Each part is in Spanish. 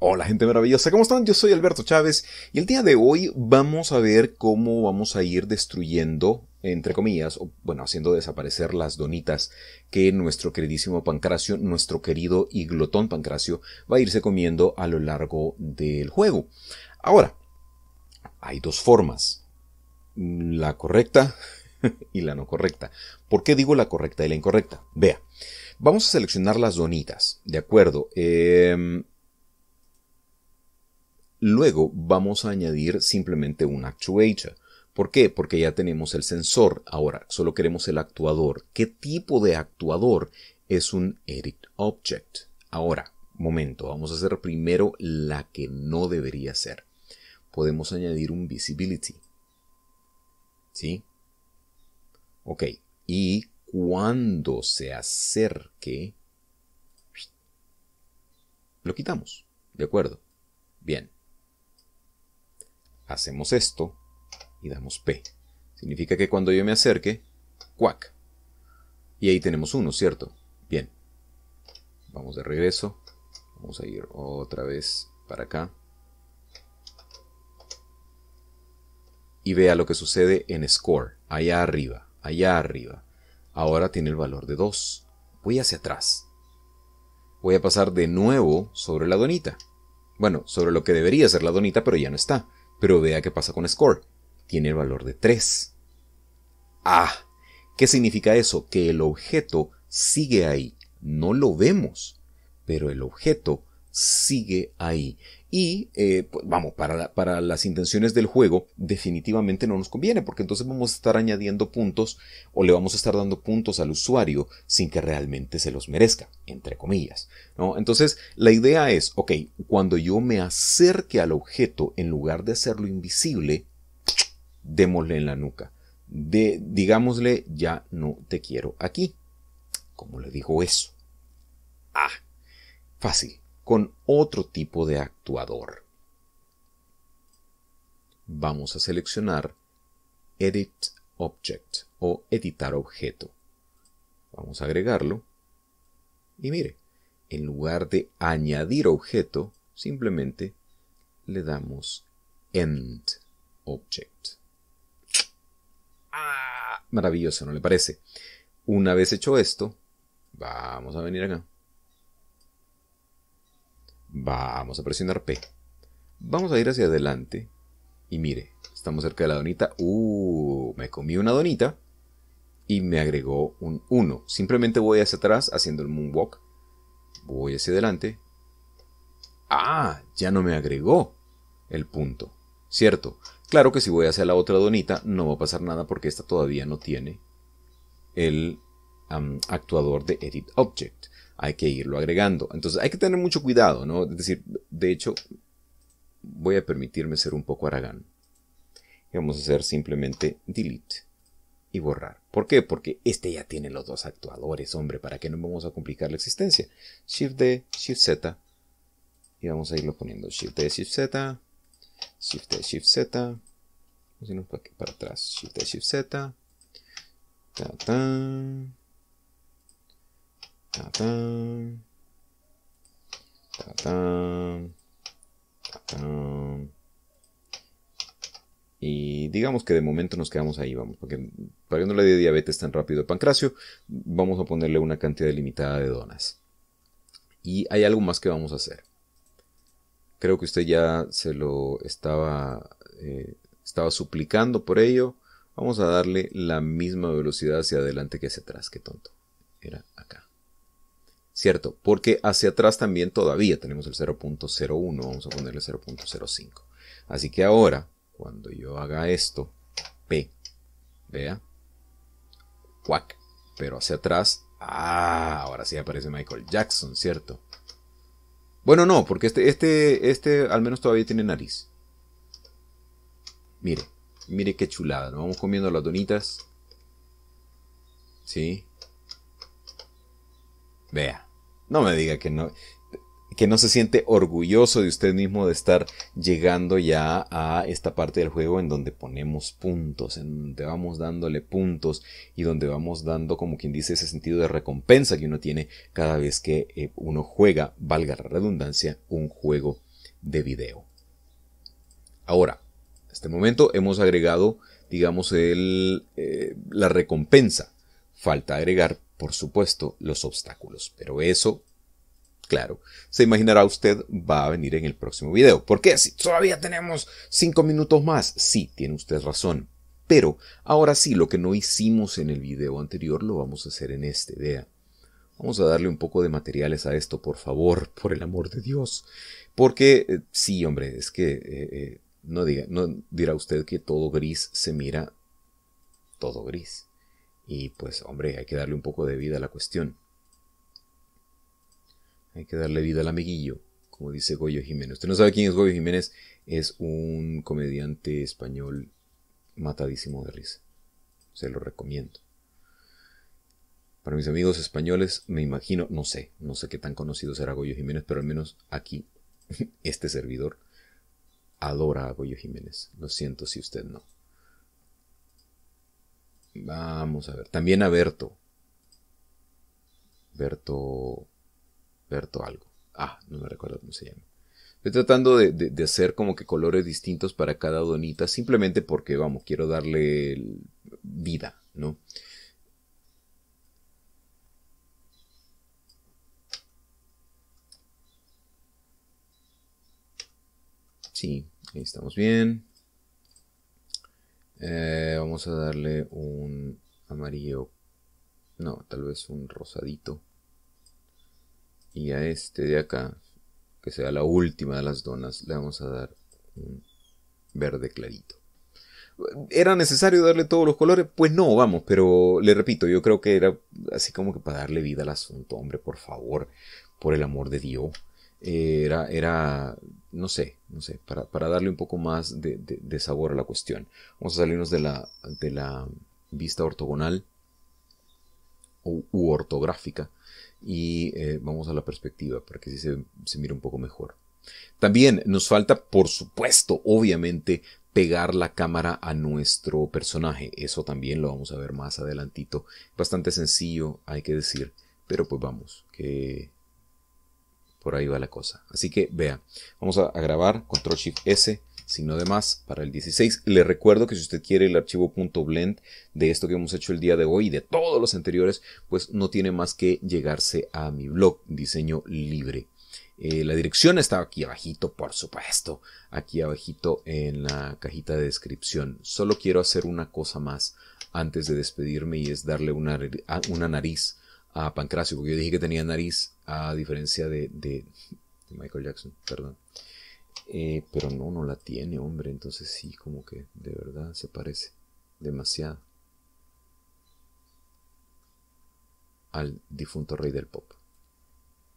Hola gente maravillosa, ¿cómo están? Yo soy Alberto Chávez y el día de hoy vamos a ver cómo vamos a ir destruyendo, entre comillas, o bueno, haciendo desaparecer las donitas que nuestro queridísimo Pancracio, nuestro querido y glotón Pancracio, va a irse comiendo a lo largo del juego. Ahora, hay dos formas, la correcta y la no correcta. ¿Por qué digo la correcta y la incorrecta? Vea, vamos a seleccionar las donitas, ¿de acuerdo? Em, Luego vamos a añadir simplemente un actuator. ¿Por qué? Porque ya tenemos el sensor. Ahora solo queremos el actuador. ¿Qué tipo de actuador es un edit object? Ahora, momento, vamos a hacer primero la que no debería ser. Podemos añadir un visibility. ¿Sí? Ok. Y cuando se acerque, lo quitamos. ¿De acuerdo? Bien hacemos esto y damos P. Significa que cuando yo me acerque, cuac. Y ahí tenemos uno, ¿cierto? Bien. Vamos de regreso. Vamos a ir otra vez para acá. Y vea lo que sucede en score, allá arriba, allá arriba. Ahora tiene el valor de 2. Voy hacia atrás. Voy a pasar de nuevo sobre la donita. Bueno, sobre lo que debería ser la donita, pero ya no está. Pero vea qué pasa con score. Tiene el valor de 3. Ah, ¿qué significa eso? Que el objeto sigue ahí. No lo vemos, pero el objeto sigue ahí. Y eh, pues, vamos, para, las intenciones del juego definitivamente no nos conviene porque entonces vamos a estar añadiendo puntos o le vamos a estar dando puntos al usuario sin que realmente se los merezca, entre comillas. ¿no? Entonces la idea es, ok, cuando yo me acerque al objeto en lugar de hacerlo invisible, démosle en la nuca. De, digámosle, ya no te quiero aquí. ¿Cómo le digo eso? Ah, fácil con otro tipo de actuador. Vamos a seleccionar Edit Object o Editar Objeto. Vamos a agregarlo. Y mire, en lugar de añadir objeto, simplemente le damos End Object. ¡Ah! Maravilloso, ¿no le parece? Una vez hecho esto, vamos a venir acá. Vamos a presionar P. Vamos a ir hacia adelante. Y mire, estamos cerca de la donita. Uh, me comí una donita. Y me agregó un 1. Simplemente voy hacia atrás haciendo el moonwalk. Voy hacia adelante. Ah, ya no me agregó el punto. Cierto. Claro que si voy hacia la otra donita no va a pasar nada porque esta todavía no tiene el actuador de Edit Object hay que irlo agregando. Entonces hay que tener mucho cuidado, ¿no? Es decir, de hecho, voy a permitirme ser un poco aragán. Y vamos a hacer simplemente delete y borrar. ¿Por qué? Porque este ya tiene los dos actuadores, hombre, para que no vamos a complicar la existencia. Shift D, Shift Z. Y vamos a irlo poniendo Shift D, Shift Z. Shift D, Shift Z. Vamos a irnos para, para atrás. Shift D, Shift Z. Ta -ta. Y digamos que de momento nos quedamos ahí, vamos, porque para que no le dé diabetes tan rápido a Pancracio, vamos a ponerle una cantidad limitada de donas. Y hay algo más que vamos a hacer. Creo que usted ya se lo estaba, eh, estaba suplicando por ello. Vamos a darle la misma velocidad hacia adelante que hacia atrás, que tonto. Era acá. ¿cierto? Porque hacia atrás también todavía tenemos el 0.01, vamos a ponerle 0.05. Así que ahora, cuando yo haga esto, P, vea, cuac, pero hacia atrás, ah, ahora sí aparece Michael Jackson, ¿cierto? Bueno, no, porque este, este, este al menos todavía tiene nariz. Mire, mire qué chulada, nos vamos comiendo las donitas. ¿Sí? Vea. No me diga que no, que no se siente orgulloso de usted mismo de estar llegando ya a esta parte del juego en donde ponemos puntos, en donde vamos dándole puntos y donde vamos dando, como quien dice, ese sentido de recompensa que uno tiene cada vez que eh, uno juega, valga la redundancia, un juego de video. Ahora, en este momento hemos agregado, digamos, el, eh, la recompensa. Falta agregar por supuesto, los obstáculos. Pero eso, claro, se imaginará usted, va a venir en el próximo video. ¿Por qué? Si todavía tenemos cinco minutos más. Sí, tiene usted razón. Pero ahora sí, lo que no hicimos en el video anterior lo vamos a hacer en este. Vea. Vamos a darle un poco de materiales a esto, por favor, por el amor de Dios. Porque, eh, sí, hombre, es que eh, eh, no, diga, no dirá usted que todo gris se mira todo gris. Y pues, hombre, hay que darle un poco de vida a la cuestión. Hay que darle vida al amiguillo, como dice Goyo Jiménez. Usted no sabe quién es Goyo Jiménez, es un comediante español matadísimo de risa. Se lo recomiendo. Para mis amigos españoles, me imagino, no sé, no sé qué tan conocido será Goyo Jiménez, pero al menos aquí, este servidor adora a Goyo Jiménez. Lo siento si usted no. Vamos a ver. También a Berto. Berto. Berto algo. Ah, no me recuerdo cómo se llama. Estoy tratando de, de, hacer como que colores distintos para cada donita, simplemente porque, vamos, quiero darle vida, ¿no? Sí, ahí estamos bien. Eh, vamos a darle un amarillo, no, tal vez un rosadito. Y a este de acá, que sea la última de las donas, le vamos a dar un verde clarito. ¿Era necesario darle todos los colores? Pues no, vamos, pero le repito, yo creo que era así como que para darle vida al asunto, hombre, por favor, por el amor de Dios. Eh, era, era, no sé, no sé, para, para darle un poco más de, de, sabor a la cuestión. Vamos a salirnos de la, de la vista ortogonal u, ortográfica y eh, vamos a la perspectiva para que se, se mire un poco mejor. También nos falta, por supuesto, obviamente, pegar la cámara a nuestro personaje. Eso también lo vamos a ver más adelantito. Bastante sencillo, hay que decir. Pero pues vamos, que por ahí va la cosa. Así que vea, vamos a, grabar control shift S, sino de más para el 16. Le recuerdo que si usted quiere el archivo .blend de esto que hemos hecho el día de hoy y de todos los anteriores, pues no tiene más que llegarse a mi blog Diseño Libre. Eh, la dirección está aquí abajito, por supuesto, aquí abajito en la cajita de descripción. Solo quiero hacer una cosa más antes de despedirme y es darle una, una nariz a Pancracio, porque yo dije que tenía nariz a diferencia de, Michael Jackson, perdón. Eh, pero no, no la tiene, hombre. Entonces sí, como que de verdad se parece demasiado al difunto rey del pop.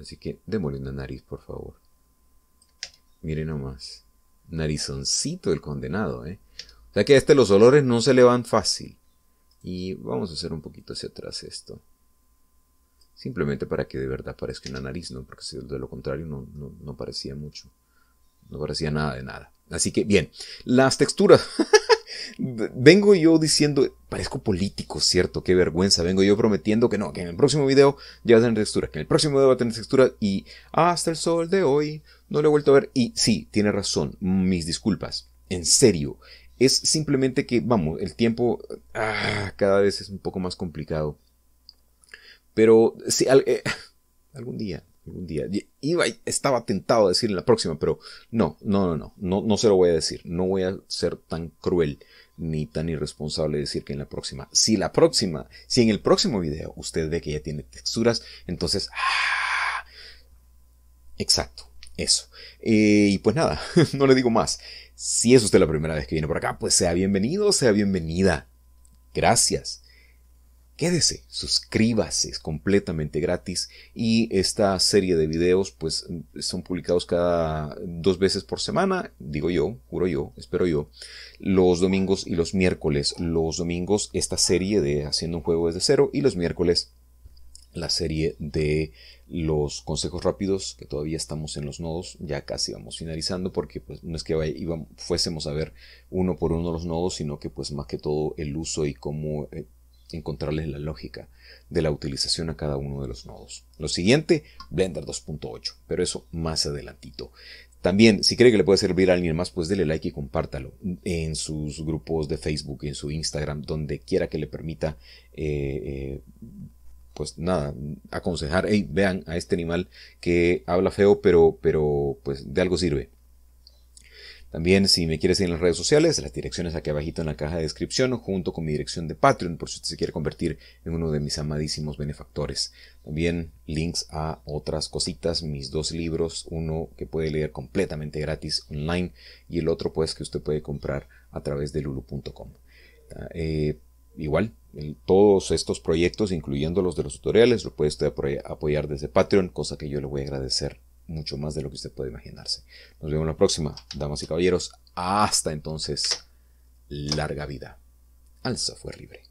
Así que démosle una nariz, por favor. Miren nomás. Narizoncito el condenado, ¿eh? O sea que a este los olores no se le van fácil. Y vamos a hacer un poquito hacia atrás esto simplemente para que de verdad parezca una nariz, ¿no? Porque si de lo contrario no, parecía mucho, no parecía nada de nada. Así que bien, las texturas. vengo yo diciendo, parezco político, ¿cierto? Qué vergüenza. Vengo yo prometiendo que no, que en el próximo video ya va a tener textura, que en el próximo video va a tener textura y hasta el sol de hoy no lo he vuelto a ver. Y sí, tiene razón, mis disculpas. En serio, es simplemente que, vamos, el tiempo ah, cada vez es un poco más complicado pero si eh, algún día, algún día. Iba, estaba tentado a decir en la próxima, pero no, no, no, no, no, no se lo voy a decir. No voy a ser tan cruel ni tan irresponsable decir que en la próxima. Si la próxima, si en el próximo video usted ve que ya tiene texturas, entonces... ¡ah! exacto, eso. Eh, y pues nada, no le digo más. Si es usted la primera vez que viene por acá, pues sea bienvenido, sea bienvenida. Gracias quédese, suscríbase, es completamente gratis y esta serie de videos pues son publicados cada dos veces por semana, digo yo, juro yo, espero yo, los domingos y los miércoles, los domingos esta serie de Haciendo un juego desde cero y los miércoles la serie de los consejos rápidos, que todavía estamos en los nodos, ya casi vamos finalizando, porque pues, no es que fuésemos a ver uno por uno los nodos, sino que pues más que todo el uso y cómo eh, encontrarles la lógica de la utilización a cada uno de los nodos. Lo siguiente, Blender 2.8, pero eso más adelantito. También, si cree que le puede servir a alguien más, pues dele like y compártalo en sus grupos de Facebook, en su Instagram, donde quiera que le permita, eh, eh, pues nada, aconsejar, hey, vean a este animal que habla feo, pero, pero pues de algo sirve. También si me quieres seguir en las redes sociales, las direcciones aquí abajito en la caja de descripción, junto con mi dirección de Patreon, por si usted se quiere convertir en uno de mis amadísimos benefactores. También links a otras cositas, mis dos libros, uno que puede leer completamente gratis online y el otro pues que usted puede comprar a través de lulu.com. Ah, eh, igual, todos estos proyectos, incluyendo los de los tutoriales, lo puede usted apoyar desde Patreon, cosa que yo le voy a agradecer mucho más de lo que usted puede imaginarse. Nos vemos la próxima, damas y caballeros. Hasta entonces, larga vida. Alza fue libre.